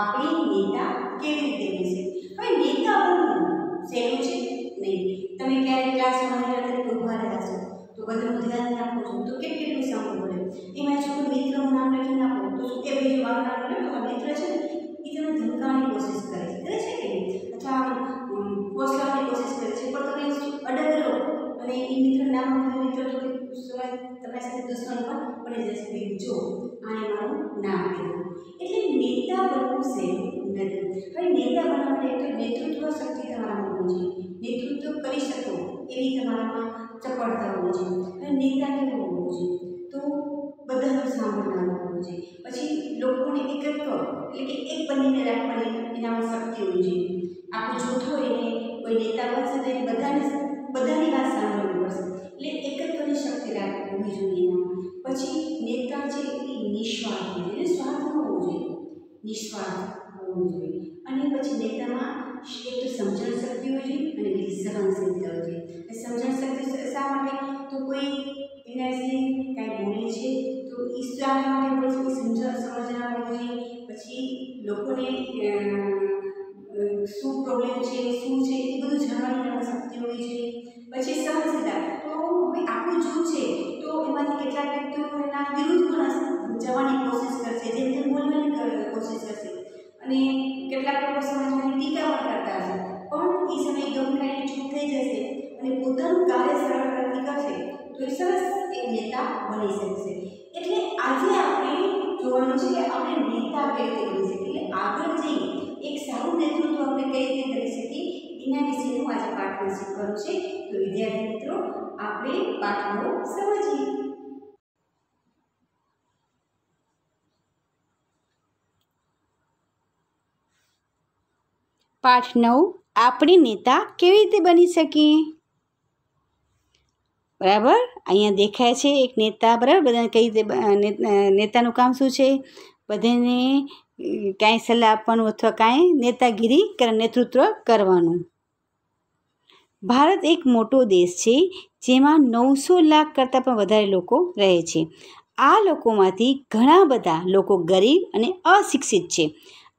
આપણે નેતા કેવી રીતે બનશે હવે નેતા બનવું સહેલું છે નહીં તમે ક્યારે ક્લાસમાં મોનિટર તરીકે ઊભા રહ્યા છો તો બધાનું ધ્યાન રાખો છો તો કેટ કેટલું સામું પડે એમાં જો કોઈ મિત્રનું નામ લખી નાખો તો શું કે ભાઈ મારું નામ લખે તો મિત્ર છે ને એ તમે ધમકાવાની કોશિશ કરે છે કરે છે કે નહીં અથવા ફોસલાવાની કોશિશ કરે છે પણ તમે અડગ રહો અને એ મિત્ર નામ મિત્ર તો સમય તમારી સાથે દુશ્મન પણ પડી જશે જો આને મારું નામ કહેવું એટલે નેતા બનવું સહેલું નથી હવે નેતા બનવા માટે એટલે નેતૃત્વ શક્તિ તમારા હોવું જોઈએ નેતૃત્વ કરી શકો એવી તમારામાં ચપળ નિસ્વાર્થ હોવું જોઈએ અને પછી નેતામાં એક તો સમજણ શક્તિ હોય છે અને બીજી સહનશીલતા હોય છે સમજણ શક્તિ શા માટે તો કોઈ એના કાંઈ બોલે છે તો એ શા માટે બોલે છે સમજણ સમજણ હોય છે પછી લોકોને શું પ્રોબ્લેમ છે શું છે એ બધું જાણવાની કઈ રીતે કરી શકીએ આગળ જઈએ એક સારું નેતૃત્વ આપણે કઈ રીતે કરી શકીએ એના વિશેનું આજે પાઠમાં શીખવાનું છે તો વિદ્યાર્થી મિત્રો આપણે પાઠનો સમજીએ પાઠ નવ આપણી નેતા કેવી રીતે બની શકીએ બરાબર અહીંયા દેખાય છે એક નેતા બરાબર બધા કઈ રીતે નેતાનું કામ શું છે બધાને કાંઈ સલાહ આપવાનું અથવા કાંઈ નેતાગીરી નેતૃત્વ કરવાનું ભારત એક મોટો દેશ છે જેમાં નવસો લાખ કરતાં પણ વધારે લોકો રહે છે આ લોકોમાંથી ઘણા બધા લોકો ગરીબ અને અશિક્ષિત છે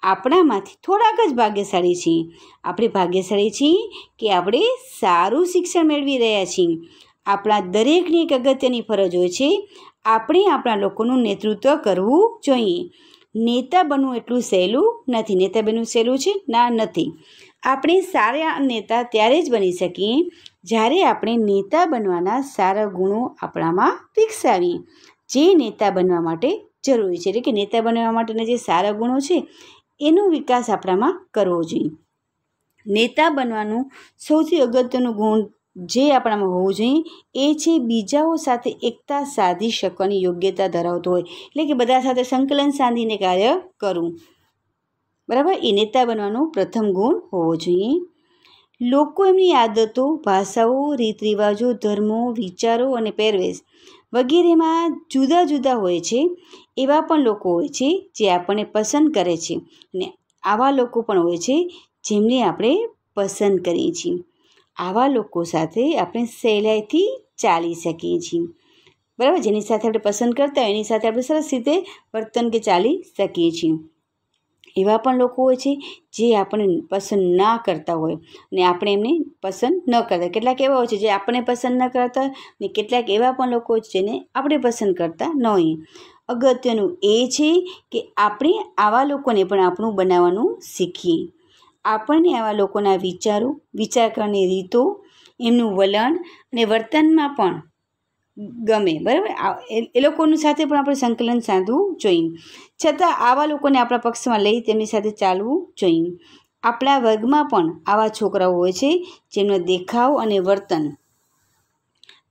આપણામાંથી થોડાક જ ભાગ્યશાળી છીએ આપણે ભાગ્યશાળી છીએ કે આપણે સારું શિક્ષણ મેળવી રહ્યા છીએ આપણા દરેકની એક અગત્યની ફરજ હોય છે આપણે આપણા લોકોનું નેતૃત્વ કરવું જોઈએ નેતા બનવું એટલું સહેલું નથી નેતા બનવું સહેલું છે ના નથી આપણે સારા નેતા ત્યારે જ બની શકીએ જ્યારે આપણે નેતા બનવાના સારા ગુણો આપણામાં વિકસાવીએ જે નેતા બનવા માટે જરૂરી છે એટલે કે નેતા બનવા માટેના જે સારા ગુણો છે એનો વિકાસ આપણામાં કરવો જોઈએ નેતા બનવાનું સૌથી અગત્યનું ગુણ જે આપણામાં હોવું જોઈએ એ છે બીજાઓ સાથે એકતા સાધી શકવાની યોગ્યતા ધરાવતો હોય એટલે કે બધા સાથે સંકલન સાધીને કાર્ય કરવું બરાબર એ નેતા બનવાનો પ્રથમ ગુણ હોવો જોઈએ લોકો એમની આદતો ભાષાઓ રીત રિવાજો ધર્મો વિચારો અને પહેરવેશ વગેરેમાં જુદા જુદા હોય છે એવા પણ લોકો હોય છે જે આપણને પસંદ કરે છે અને આવા લોકો પણ હોય છે જેમને આપણે પસંદ કરીએ છીએ આવા લોકો સાથે આપણે સહેલાઈથી ચાલી શકીએ છીએ બરાબર જેની સાથે આપણે પસંદ કરતા હોય એની સાથે આપણે સરસ રીતે વર્તન કે ચાલી શકીએ છીએ એવા પણ લોકો હોય છે જે આપણને પસંદ ના કરતા હોય ને આપણે એમને પસંદ ન કરતા કેટલાક એવા હોય છે જે આપણને પસંદ ન કરતા ને કેટલાક એવા પણ લોકો હોય છે જેને આપણે પસંદ કરતા ન હોય અગત્યનું એ છે કે આપણે આવા લોકોને પણ આપણું બનાવવાનું શીખીએ આપણને આવા લોકોના વિચારો વિચાર કરવાની રીતો એમનું વલણ અને વર્તનમાં પણ ગમે બરાબર એ લોકોનું સાથે પણ આપણે સંકલન સાધવું જોઈએ છતાં આવા લોકોને આપણા પક્ષમાં લઈ તેમની સાથે ચાલવું જોઈએ આપણા વર્ગમાં પણ આવા છોકરાઓ હોય છે જેમનો દેખાવ અને વર્તન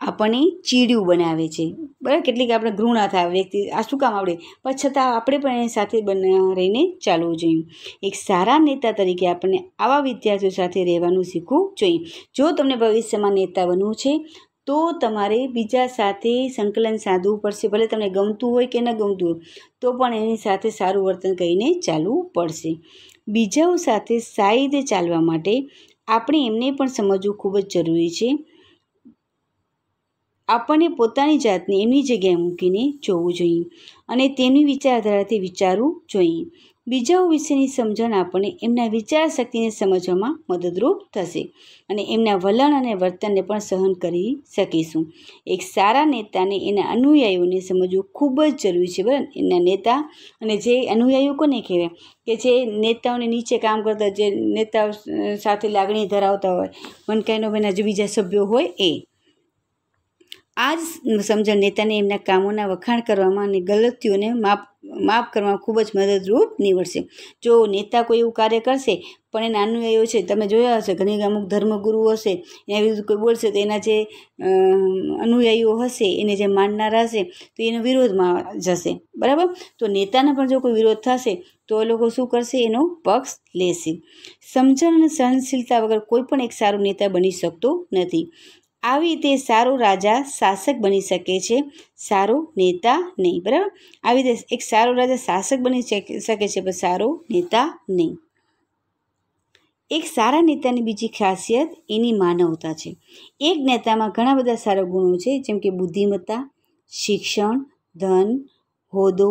આપણને ચીડિયું બનાવે છે બરાબર કેટલીક આપણે ઘૃણા થાય વ્યક્તિ આ શું કામ આવડે પણ છતાં આપણે પણ એની સાથે બના રહીને ચાલવું જોઈએ એક સારા નેતા તરીકે આપણને આવા વિદ્યાર્થીઓ સાથે રહેવાનું શીખવું જોઈએ જો તમને ભવિષ્યમાં નેતા બનવું છે તો તમારે બીજા સાથે સંકલન સાધવું પડશે ભલે તમને ગમતું હોય કે ન ગમતું હોય તો પણ એની સાથે સારું વર્તન કરીને ચાલવું પડશે બીજાઓ સાથે સારી રીતે ચાલવા માટે આપણે એમને પણ સમજવું ખૂબ જ જરૂરી છે આપણને પોતાની જાતને એમની જગ્યાએ મૂકીને જોવું જોઈએ અને તેમની વિચારધારાથી વિચારવું જોઈએ બીજાઓ વિશેની સમજણ આપણને એમના વિચાર શક્તિને સમજવામાં મદદરૂપ થશે અને એમના વલણ અને વર્તનને પણ સહન કરી શકીશું એક સારા નેતાને એના અનુયાયીઓને સમજવું ખૂબ જ જરૂરી છે બરાબર એના નેતા અને જે અનુયાયીઓ કોને કહેવાય કે જે નેતાઓને નીચે કામ કરતા જે નેતાઓ સાથે લાગણી ધરાવતા હોય મનકાઈનો બેના જે બીજા સભ્યો હોય એ આ જ સમજણ નેતાને એમના કામોના વખાણ કરવામાં અને ગલતીઓને માપ માફ કરવામાં ખૂબ જ મદદરૂપ નીવડશે જો નેતા કોઈ એવું કાર્ય કરશે પણ એ નાનું એવું છે તમે જોયા હશે ઘણી અમુક ધર્મગુરુઓ હશે એના વિરુદ્ધ કોઈ બોલશે તો એના જે અનુયાયીઓ હશે એને જે માનનારા હશે તો એનો વિરોધમાં જશે બરાબર તો નેતાને પણ જો કોઈ વિરોધ થશે તો એ લોકો શું કરશે એનો પક્ષ લેશે સમજણ અને સહનશીલતા વગર કોઈ પણ એક સારું નેતા બની શકતો નથી આવી રીતે સારો રાજા શાસક બની શકે છે સારો નેતા નહીં બરાબર આવી રીતે એક સારો રાજા શાસક બની શકે છે પણ સારો નેતા નહીં એક સારા નેતાની બીજી ખાસિયત એની માનવતા છે એક નેતામાં ઘણા બધા સારા ગુણો છે જેમ કે બુદ્ધિમત્તા શિક્ષણ ધન હોદો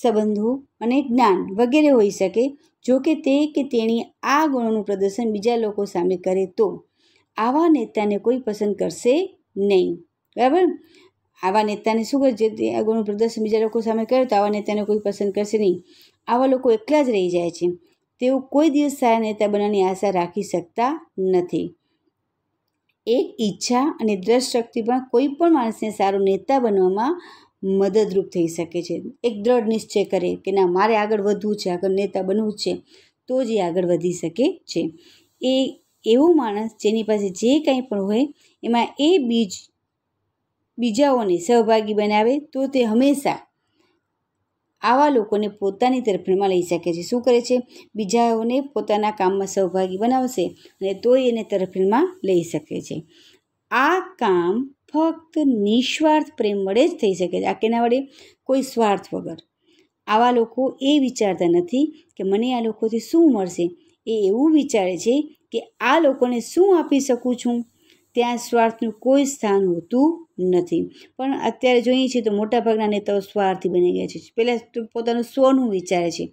સંબંધો અને જ્ઞાન વગેરે હોઈ શકે જો કે તે કે તેણી આ ગુણોનું પ્રદર્શન બીજા લોકો સામે કરે તો આવા નેતાને કોઈ પસંદ કરશે નહીં બરાબર આવા નેતાને શું કરશે તે આગળનું પ્રદર્શન બીજા લોકો સામે કરે તો આવા નેતાને કોઈ પસંદ કરશે નહીં આવા લોકો એકલા જ રહી જાય છે તેઓ કોઈ દિવસ સારા નેતા બનવાની આશા રાખી શકતા નથી એક ઈચ્છા અને દ્રષ્ટશક્તિ પણ કોઈ પણ માણસને સારો નેતા બનવામાં મદદરૂપ થઈ શકે છે એક દ્રઢ નિશ્ચય કરે કે ના મારે આગળ વધવું છે આગળ નેતા બનવું છે તો જ એ આગળ વધી શકે છે એ એવો માણસ જેની પાસે જે કંઈ પણ હોય એમાં એ બીજ બીજાઓને સહભાગી બનાવે તો તે હંમેશા આવા લોકોને પોતાની તરફેણમાં લઈ શકે છે શું કરે છે બીજાઓને પોતાના કામમાં સહભાગી બનાવશે અને તો એને તરફેણમાં લઈ શકે છે આ કામ ફક્ત નિસ્વાર્થ પ્રેમ વડે જ થઈ શકે છે આ કેના વડે કોઈ સ્વાર્થ વગર આવા લોકો એ વિચારતા નથી કે મને આ લોકોથી શું મળશે એ એવું વિચારે છે કે આ લોકોને શું આપી શકું છું ત્યાં સ્વાર્થનું કોઈ સ્થાન હોતું નથી પણ અત્યારે જોઈએ છીએ તો મોટાભાગના નેતાઓ સ્વાર્થી બની ગયા છે પહેલાં પોતાનું સ્વનું વિચારે છે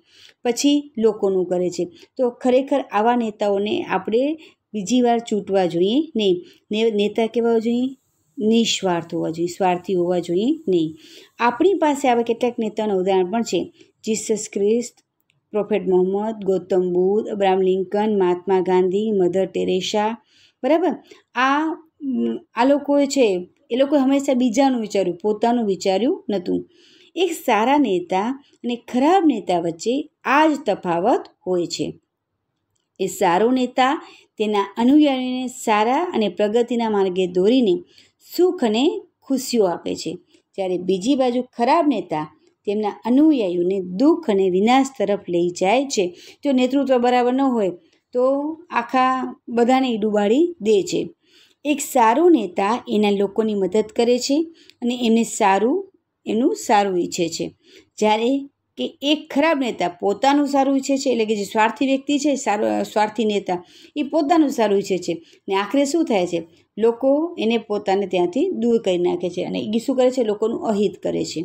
પછી લોકોનું કરે છે તો ખરેખર આવા નેતાઓને આપણે બીજી વાર ચૂંટવા જોઈએ નહીં નેતા કહેવા જોઈએ નિસ્વાર્થ હોવા જોઈએ સ્વાર્થી હોવા જોઈએ નહીં આપણી પાસે આવા કેટલાક નેતાના ઉદાહરણ પણ છે Jesus Christ prophet Muhammad Gautama Buddha Abraham Lincoln Mahatma Gandhi Mother Teresa બરાબર આ આ લોકો છે એ લોકો હંમેશા બીજાનું વિચાર્યું પોતાનું વિચાર્યું નહોતું એક સારા નેતા અને ખરાબ નેતા વચ્ચે આ જ તફાવત હોય છે એ સારો નેતા તેના અનુયાયીને સારા અને પ્રગતિના માર્ગે દોરીને સુખ અને ખુશીઓ આપે છે જ્યારે બીજી બાજુ ખરાબ નેતા તેમના અનુયાયીઓને દુઃખ અને વિનાશ તરફ લઈ જાય છે જો નેતૃત્વ બરાબર ન હોય તો આખા બધાને ડૂબાડી દે છે એક સારો નેતા એના લોકોની મદદ કરે છે અને એમને સારું એનું સારું ઈચ્છે છે જ્યારે કે એક ખરાબ નેતા પોતાનું સારું ઈચ્છે છે એટલે કે જે સ્વાર્થી વ્યક્તિ છે સારો સ્વાર્થી નેતા એ પોતાનું સારું ઈચ્છે છે ને આખરે શું થાય છે લોકો એને પોતાને ત્યાંથી દૂર કરી નાખે છે અને એ શું કરે છે લોકોનું અહિત કરે છે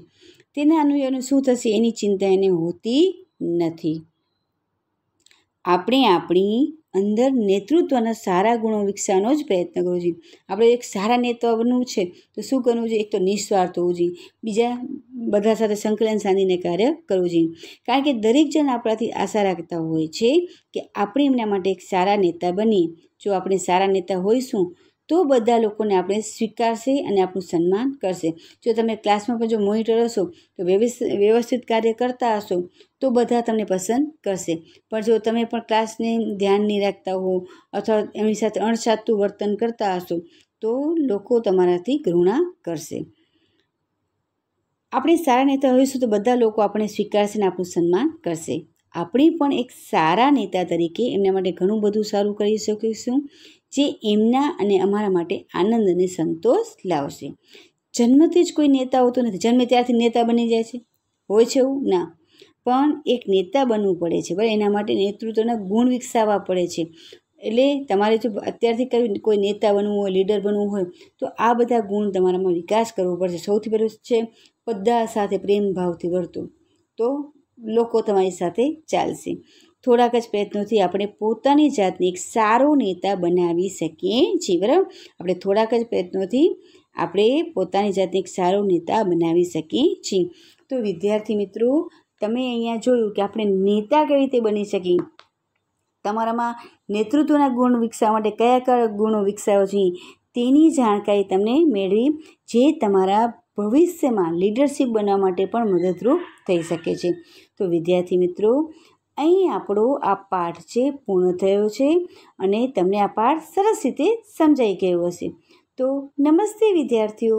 તેના અનુયાયીનું શું થશે એની ચિંતા એને હોતી નથી આપણે આપણી અંદર નેતૃત્વના સારા ગુણો વિકસાવવાનો જ પ્રયત્ન કરવો જોઈએ આપણે એક સારા નેતાનું છે તો શું કરવું જોઈએ એક તો નિઃસ્વાર્થ હોવું જોઈએ બીજા બધા સાથે સંકલન સાંધીને કાર્ય કરવું જોઈએ કારણ કે દરેક જણ આપણાથી આશા રાખતા હોય છે કે આપણે એમના માટે એક સારા નેતા બનીએ જો આપણે સારા નેતા હોઈશું તો બધા લોકોને આપણે સ્વીકારશે અને આપણું સન્માન કરશે જો તમે ક્લાસમાં પણ જો મોનિટર હશો તો વ્યવસ્થિત કાર્ય કરતા હશો તો બધા તમને પસંદ કરશે પણ જો તમે પણ ક્લાસને ધ્યાન નહીં રાખતા હો અથવા એમની સાથે અણસાતું વર્તન કરતા હશો તો લોકો તમારાથી ઘૃણા કરશે આપણે સારા નેતા હોઈશું તો બધા લોકો આપણે સ્વીકારશે અને આપણું સન્માન કરશે આપણે પણ એક સારા નેતા તરીકે એમના માટે ઘણું બધું સારું કરી શકીશું જે એમના અને અમારા માટે આનંદ અને સંતોષ લાવશે જન્મથી જ કોઈ નેતા હોતો નથી જન્મે ત્યારથી નેતા બની જાય છે હોય છે એવું ના પણ એક નેતા બનવું પડે છે બરાબર એના માટે નેતૃત્વના ગુણ વિકસાવવા પડે છે એટલે તમારે જો અત્યારથી કઈ કોઈ નેતા બનવું હોય લીડર બનવું હોય તો આ બધા ગુણ તમારામાં વિકાસ કરવો પડશે સૌથી પહેલું છે બધા સાથે પ્રેમ ભાવથી વર્તો તો લોકો તમારી સાથે ચાલશે થોડાક જ પ્રયત્નોથી આપણે પોતાની જાતને એક સારો નેતા બનાવી શકીએ છીએ બરાબર આપણે થોડાક જ પ્રયત્નોથી આપણે પોતાની જાતને એક સારો નેતા બનાવી શકીએ છીએ તો વિદ્યાર્થી મિત્રો તમે અહીંયા જોયું કે આપણે નેતા કેવી રીતે બની શકીએ તમારામાં નેતૃત્વના ગુણ વિકસાવવા માટે કયા કયા ગુણો વિકસાવો જોઈએ તેની જાણકારી તમને મેળવી જે તમારા ભવિષ્યમાં લીડરશીપ બનવા માટે પણ મદદરૂપ થઈ શકે છે તો વિદ્યાર્થી મિત્રો અહીં આપણો આ પાઠ છે પૂર્ણ થયો છે અને તમને આ પાઠ સરસ રીતે સમજાઈ ગયો હશે તો નમસ્તે વિદ્યાર્થીઓ